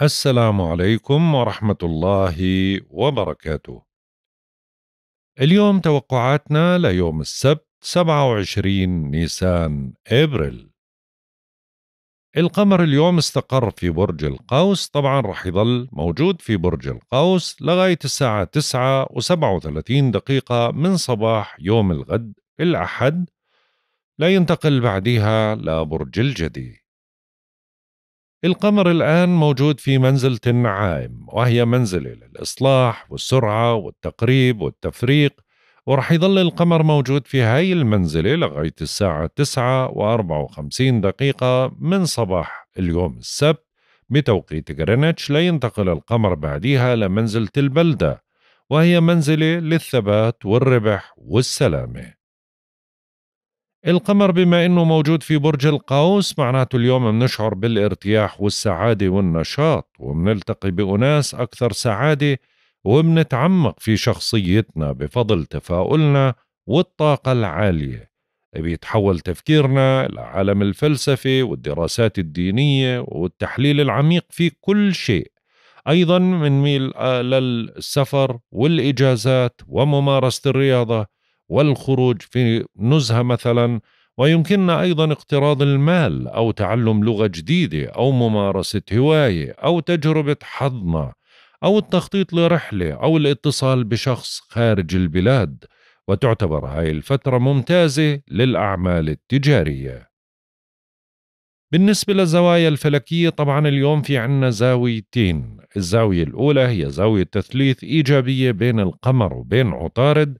السلام عليكم ورحمة الله وبركاته. اليوم توقعاتنا ليوم السبت 27 نيسان ابريل. القمر اليوم استقر في برج القوس، طبعا رح يضل موجود في برج القوس لغاية الساعة 9 و37 دقيقة من صباح يوم الغد الأحد، لا ينتقل بعدها لبرج الجدي. القمر الآن موجود في منزلة النعائم وهي منزلة للإصلاح والسرعة والتقريب والتفريق ورح يظل القمر موجود في هاي المنزلة لغاية الساعة 9 و54 دقيقة من صباح اليوم السبت بتوقيت غرينتش لينتقل القمر بعديها لمنزلة البلدة وهي منزلة للثبات والربح والسلامة القمر بما انه موجود في برج القوس معناته اليوم بنشعر بالارتياح والسعاده والنشاط وبنلتقي باناس اكثر سعاده وبنتعمق في شخصيتنا بفضل تفاؤلنا والطاقه العاليه بيتحول تفكيرنا لعالم الفلسفه والدراسات الدينيه والتحليل العميق في كل شيء ايضا بنميل آه، للسفر والاجازات وممارسه الرياضه والخروج في نزهه مثلا ويمكننا ايضا اقتراض المال او تعلم لغه جديده او ممارسه هوايه او تجربه حظنا او التخطيط لرحله او الاتصال بشخص خارج البلاد وتعتبر هاي الفتره ممتازه للاعمال التجاريه بالنسبة للزوايا الفلكية طبعا اليوم في عنا زاويتين الزاوية الأولى هي زاوية تثليث إيجابية بين القمر وبين عطارد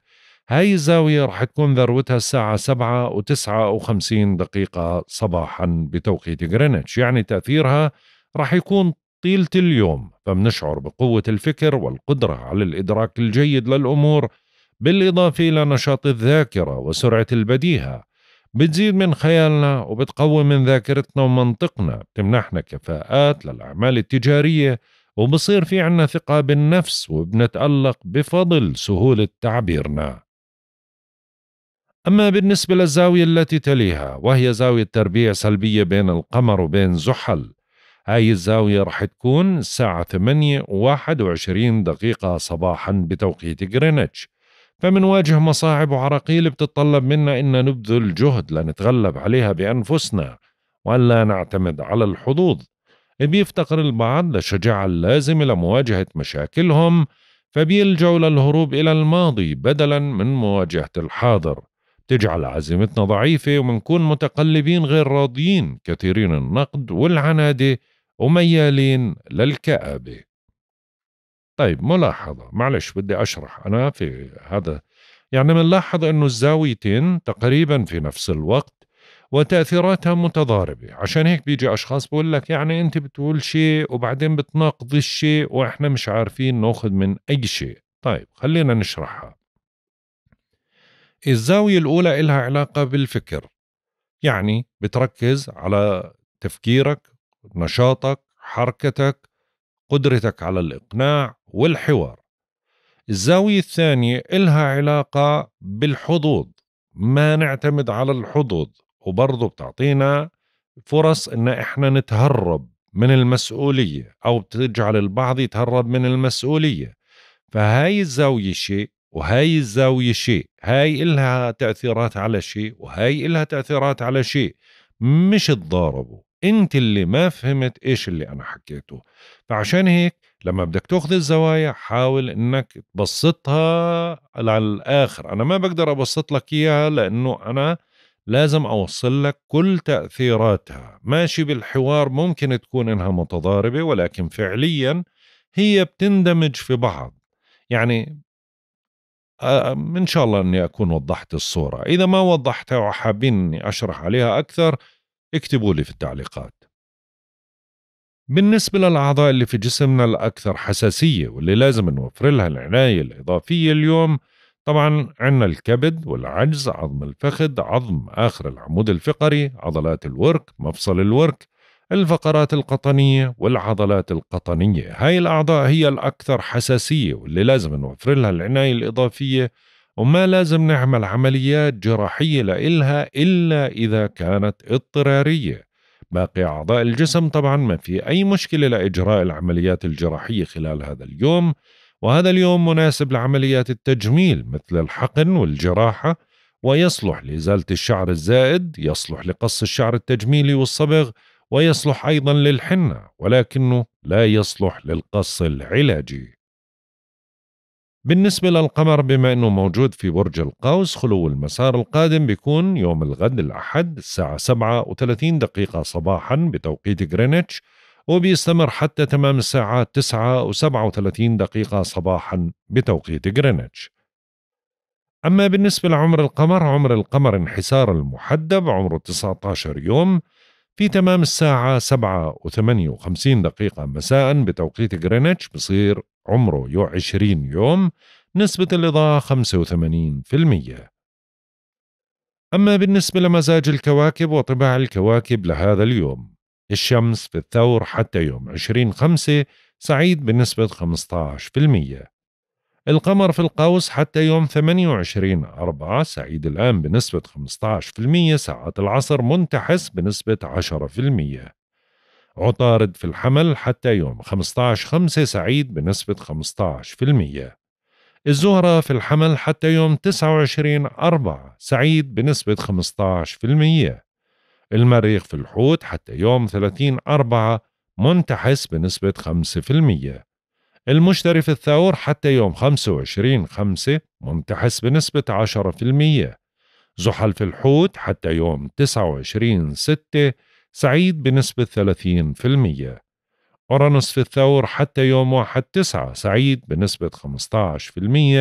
هاي الزاوية رح تكون ذروتها الساعة سبعة وتسعة وخمسين دقيقة صباحا بتوقيت غرينتش يعني تأثيرها رح يكون طيلة اليوم فمنشعر بقوة الفكر والقدرة على الإدراك الجيد للأمور بالإضافة إلى نشاط الذاكرة وسرعة البديهة بتزيد من خيالنا وبتقوي من ذاكرتنا ومنطقنا بتمنحنا كفاءات للأعمال التجارية وبصير في عنا ثقة بالنفس وبنتألق بفضل سهولة تعبيرنا أما بالنسبة للزاوية التي تليها وهي زاوية تربيع سلبية بين القمر وبين زحل هاي الزاوية رح تكون الساعة 8 واحد وعشرين دقيقة صباحا بتوقيت غرينتش فمنواجه مصاعب وعراقيل بتتطلب منا إن نبذل جهد لنتغلب عليها بأنفسنا ولا نعتمد على الحظوظ بيفتقر البعض للشجاعة اللازمة لمواجهة مشاكلهم فبيلجأوا للهروب إلى الماضي بدلا من مواجهة الحاضر تجعل عزيمتنا ضعيفة ومنكون متقلبين غير راضيين كثيرين النقد والعنادة وميالين للكآبة طيب ملاحظة معلش بدي أشرح أنا في هذا يعني بنلاحظ أنه الزاويتين تقريبا في نفس الوقت وتأثيراتها متضاربة عشان هيك بيجي أشخاص بقول لك يعني أنت بتقول شيء وبعدين بتناقض الشيء وإحنا مش عارفين نأخذ من أي شيء طيب خلينا نشرحها الزاوية الأولى إلها علاقة بالفكر يعني بتركز على تفكيرك نشاطك حركتك قدرتك على الإقناع والحوار الزاوية الثانية إلها علاقة بالحظوظ ما نعتمد على الحظوظ وبرضه بتعطينا فرص إن إحنا نتهرب من المسؤولية أو بتجعل البعض يتهرب من المسؤولية فهاي الزاوية شيء وهاي الزاوية شيء هاي إلها تأثيرات على شيء وهاي إلها تأثيرات على شيء مش تضاربوا انت اللي ما فهمت ايش اللي انا حكيته فعشان هيك لما بدك تاخذ الزوايا حاول انك تبسطها على الاخر انا ما بقدر ابسط لك اياها لانه انا لازم اوصل لك كل تاثيراتها ماشي بالحوار ممكن تكون انها متضاربه ولكن فعليا هي بتندمج في بعض يعني آه، ان شاء الله اني اكون وضحت الصوره اذا ما وضحتها وحابين اني اشرح عليها اكثر اكتبوا لي في التعليقات بالنسبة للأعضاء اللي في جسمنا الأكثر حساسية واللي لازم نوفر لها العناية الإضافية اليوم طبعا عندنا الكبد والعجز عظم الفخذ عظم آخر العمود الفقري عضلات الورك مفصل الورك الفقرات القطنية والعضلات القطنية هاي الأعضاء هي الأكثر حساسية واللي لازم نوفر لها العناية الإضافية وما لازم نعمل عمليات جراحية لإلها إلا إذا كانت اضطرارية باقي أعضاء الجسم طبعا ما في أي مشكلة لإجراء العمليات الجراحية خلال هذا اليوم وهذا اليوم مناسب لعمليات التجميل مثل الحقن والجراحة ويصلح لإزالة الشعر الزائد يصلح لقص الشعر التجميلي والصبغ ويصلح أيضا للحنة ولكنه لا يصلح للقص العلاجي بالنسبة للقمر بما أنه موجود في برج القوس خلو المسار القادم بيكون يوم الغد الأحد الساعة 37 دقيقة صباحا بتوقيت غرينتش وبيستمر حتى تمام الساعة 9 و37 دقيقة صباحا بتوقيت غرينتش أما بالنسبة لعمر القمر عمر القمر انحسار المحدب عمره 19 يوم في تمام الساعة 7 و58 دقيقة مساء بتوقيت غرينتش بصير عمره 20 يوم نسبة الإضاءة 85% أما بالنسبة لمزاج الكواكب وطباع الكواكب لهذا اليوم الشمس في الثور حتى يوم 20 خمسة سعيد بنسبة 15% القمر في القوس حتى يوم 28 أربعة سعيد الآن بنسبة 15% ساعات العصر منتحس بنسبة 10% عطارد في الحمل حتى يوم 15 5 سعيد بنسبة 15% الزهرة في الحمل حتى يوم 29 أربعة سعيد بنسبة 15% المريخ في الحوت حتى يوم 30 أربعة منتحس بنسبة 5% المشتري في الثور حتى يوم 25 5 منتحس بنسبة 10% زحل في الحوت حتى يوم 29 6 سعيد بنسبة 30% أورانوس في الثور حتى يوم 1 9 سعيد بنسبة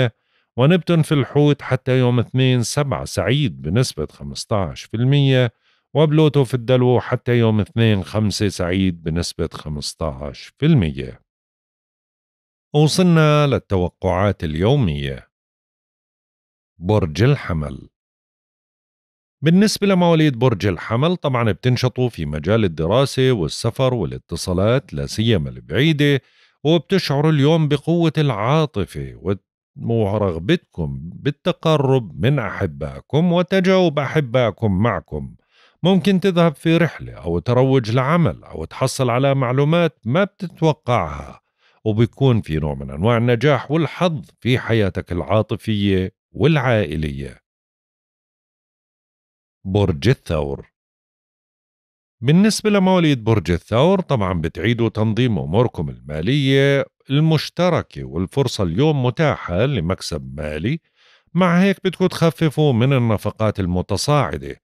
15% ونبتون في الحوت حتى يوم 2 7 سعيد بنسبة 15% وبلوتو في الدلو حتى يوم 2 5 سعيد بنسبة 15% وصلنا للتوقعات اليومية برج الحمل بالنسبة لمواليد برج الحمل طبعا بتنشطوا في مجال الدراسة والسفر والاتصالات لا سيما البعيدة وبتشعروا اليوم بقوة العاطفة ورغبتكم بالتقرب من أحبائكم وتجاوب أحبائكم معكم ممكن تذهب في رحلة أو تروج لعمل أو تحصل على معلومات ما بتتوقعها وبيكون في نوع من أنواع النجاح والحظ في حياتك العاطفية والعائلية برج الثور بالنسبة لمواليد برج الثور طبعا بتعيدوا تنظيم أموركم المالية المشتركة والفرصة اليوم متاحة لمكسب مالي مع هيك بدكم تخففوا من النفقات المتصاعدة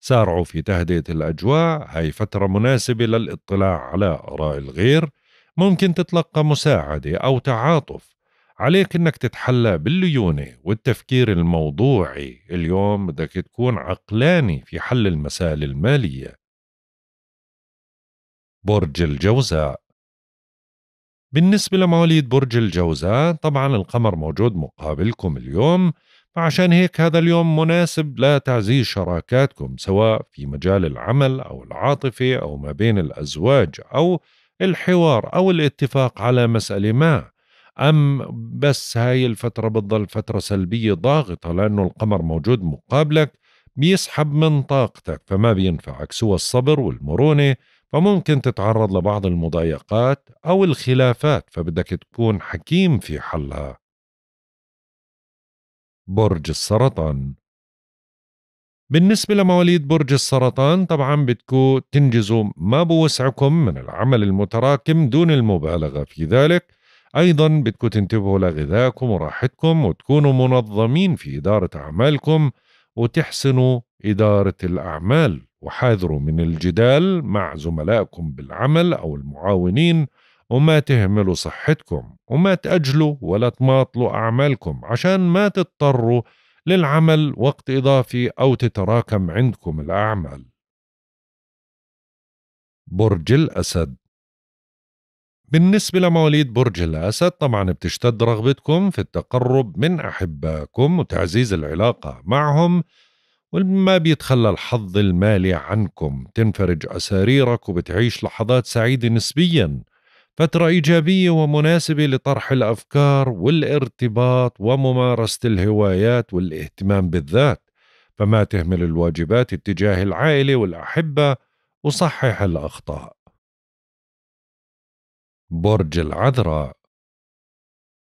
سارعوا في تهدئة الأجواء هاي فترة مناسبة للاطلاع على آراء الغير ممكن تتلقى مساعدة أو تعاطف عليك انك تتحلى بالليونه والتفكير الموضوعي اليوم بدك تكون عقلاني في حل المسائل الماليه برج الجوزاء بالنسبة لمواليد برج الجوزاء طبعا القمر موجود مقابلكم اليوم فعشان هيك هذا اليوم مناسب لتعزيز شراكاتكم سواء في مجال العمل أو العاطفة أو ما بين الأزواج أو الحوار أو الاتفاق على مسألة ما أم بس هاي الفترة بتضل فترة سلبية ضاغطة لأنه القمر موجود مقابلك بيسحب من طاقتك فما بينفعك سوى الصبر والمرونة فممكن تتعرض لبعض المضايقات أو الخلافات فبدك تكون حكيم في حلها برج السرطان بالنسبة لمواليد برج السرطان طبعا بدكو تنجزوا ما بوسعكم من العمل المتراكم دون المبالغة في ذلك أيضا بدكو تنتبهوا لغذائكم وراحتكم وتكونوا منظمين في إدارة أعمالكم وتحسنوا إدارة الأعمال وحاذروا من الجدال مع زملائكم بالعمل أو المعاونين وما تهملوا صحتكم وما تأجلوا ولا تماطلوا أعمالكم عشان ما تضطروا للعمل وقت إضافي أو تتراكم عندكم الأعمال. برج الأسد بالنسبة لمواليد برج الأسد طبعا بتشتد رغبتكم في التقرب من أحبائكم وتعزيز العلاقة معهم وما بيتخلى الحظ المالي عنكم تنفرج أساريرك وبتعيش لحظات سعيدة نسبيا فترة إيجابية ومناسبة لطرح الأفكار والارتباط وممارسة الهوايات والاهتمام بالذات فما تهمل الواجبات اتجاه العائلة والأحبة وصحح الأخطاء برج العذراء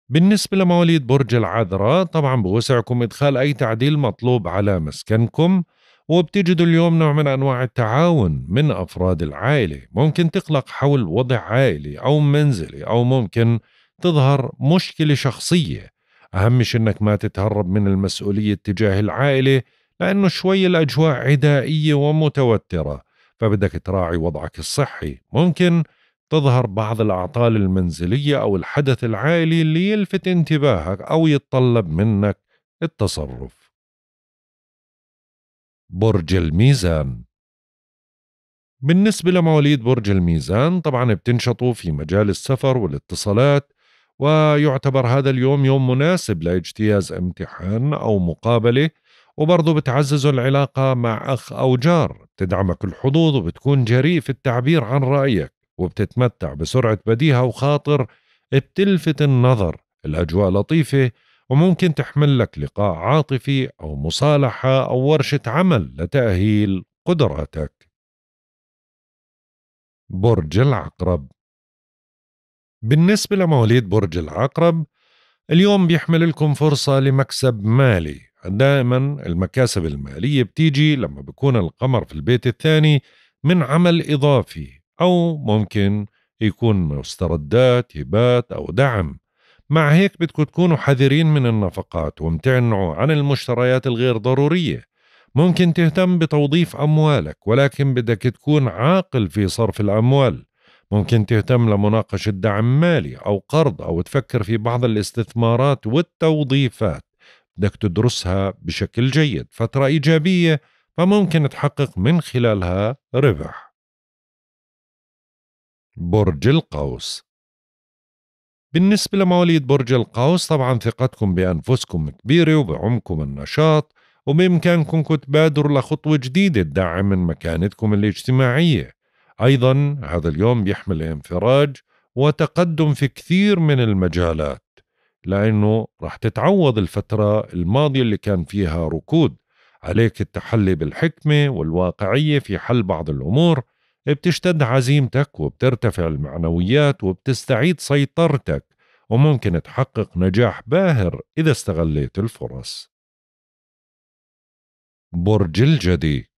بالنسبة لمواليد برج العذراء طبعا بوسعكم إدخال أي تعديل مطلوب على مسكنكم وبتجد اليوم نوع من أنواع التعاون من أفراد العائلة ممكن تقلق حول وضع عائلي أو منزلي أو ممكن تظهر مشكلة شخصية أهم إنك ما تتهرب من المسؤولية تجاه العائلة لأنه شوي الأجواء عدائية ومتوترة فبدك تراعي وضعك الصحي ممكن تظهر بعض الأعطال المنزلية أو الحدث العائلي اللي يلفت انتباهك أو يتطلب منك التصرف برج الميزان بالنسبة لمواليد برج الميزان طبعا بتنشطوا في مجال السفر والاتصالات ويعتبر هذا اليوم يوم مناسب لاجتياز امتحان أو مقابلة وبرضه بتعززوا العلاقة مع أخ أو جار بتدعمك الحظوظ وبتكون جريء في التعبير عن رأيك وبتتمتع بسرعة بديهة وخاطر بتلفت النظر الأجواء لطيفة وممكن تحمل لك لقاء عاطفي أو مصالحة أو ورشة عمل لتأهيل قدراتك برج العقرب بالنسبة لمواليد برج العقرب اليوم بيحمل لكم فرصة لمكسب مالي دائما المكاسب المالية بتيجي لما بكون القمر في البيت الثاني من عمل إضافي أو ممكن يكون مستردات هبات أو دعم مع هيك بدكم تكونوا حذرين من النفقات وامتنعوا عن المشتريات الغير ضرورية ممكن تهتم بتوظيف أموالك ولكن بدك تكون عاقل في صرف الأموال ممكن تهتم لمناقشة دعم مالي أو قرض أو تفكر في بعض الاستثمارات والتوظيفات بدك تدرسها بشكل جيد فترة إيجابية فممكن تحقق من خلالها ربح برج القوس بالنسبة لمواليد برج القوس طبعا ثقتكم بأنفسكم كبيرة وبعمكم النشاط وبإمكانكم تبادروا لخطوة جديدة تدعم من مكانتكم الاجتماعية أيضا هذا اليوم بيحمل انفراج وتقدم في كثير من المجالات لأنه رح تتعوض الفترة الماضية اللي كان فيها ركود عليك التحلي بالحكمة والواقعية في حل بعض الأمور بتشتد عزيمتك وبترتفع المعنويات وبتستعيد سيطرتك وممكن تحقق نجاح باهر إذا استغليت الفرص برج الجدي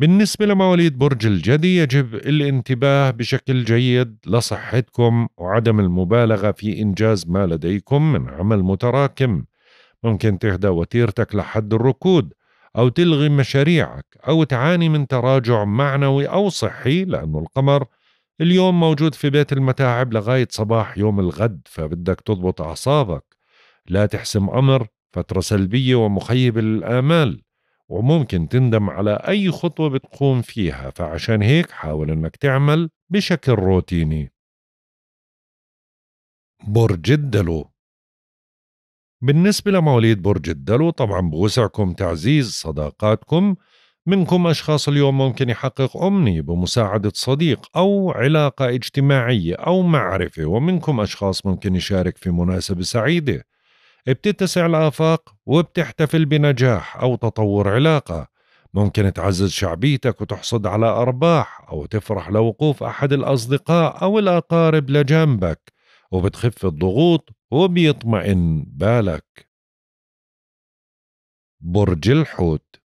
بالنسبة لمواليد برج الجدي يجب الانتباه بشكل جيد لصحتكم وعدم المبالغة في إنجاز ما لديكم من عمل متراكم ممكن تهدى وتيرتك لحد الركود أو تلغي مشاريعك أو تعاني من تراجع معنوي أو صحي لأنه القمر اليوم موجود في بيت المتاعب لغاية صباح يوم الغد فبدك تضبط أعصابك لا تحسم أمر فترة سلبية ومخيبة للآمال وممكن تندم على أي خطوة بتقوم فيها فعشان هيك حاول أنك تعمل بشكل روتيني برج الدلو بالنسبة لمواليد برج الدلو طبعا بوسعكم تعزيز صداقاتكم منكم أشخاص اليوم ممكن يحقق أمنية بمساعدة صديق أو علاقة اجتماعية أو معرفة ومنكم أشخاص ممكن يشارك في مناسبة سعيدة بتتسع الآفاق وبتحتفل بنجاح أو تطور علاقة ممكن تعزز شعبيتك وتحصد على أرباح أو تفرح لوقوف أحد الأصدقاء أو الأقارب لجنبك وبتخف الضغوط وبيطمئن بالك برج الحوت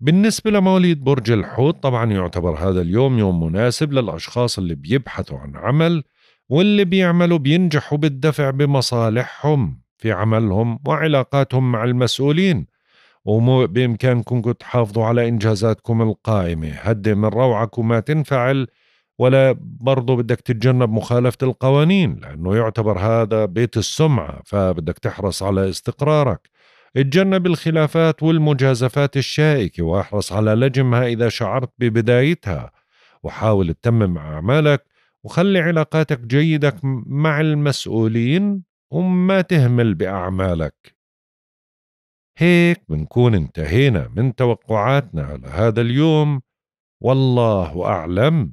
بالنسبة لمواليد برج الحوت طبعا يعتبر هذا اليوم يوم مناسب للأشخاص اللي بيبحثوا عن عمل واللي بيعملوا بينجحوا بالدفع بمصالحهم في عملهم وعلاقاتهم مع المسؤولين وبإمكانكم تحافظوا على إنجازاتكم القائمة هدي من روعك وما تنفعل ولا برضه بدك تتجنب مخالفة القوانين لأنه يعتبر هذا بيت السمعة فبدك تحرص على استقرارك اتجنب الخلافات والمجازفات الشائكة واحرص على لجمها إذا شعرت ببدايتها وحاول تتمم أعمالك وخلي علاقاتك جيدة مع المسؤولين وما تهمل بأعمالك هيك بنكون انتهينا من توقعاتنا لهذا اليوم والله أعلم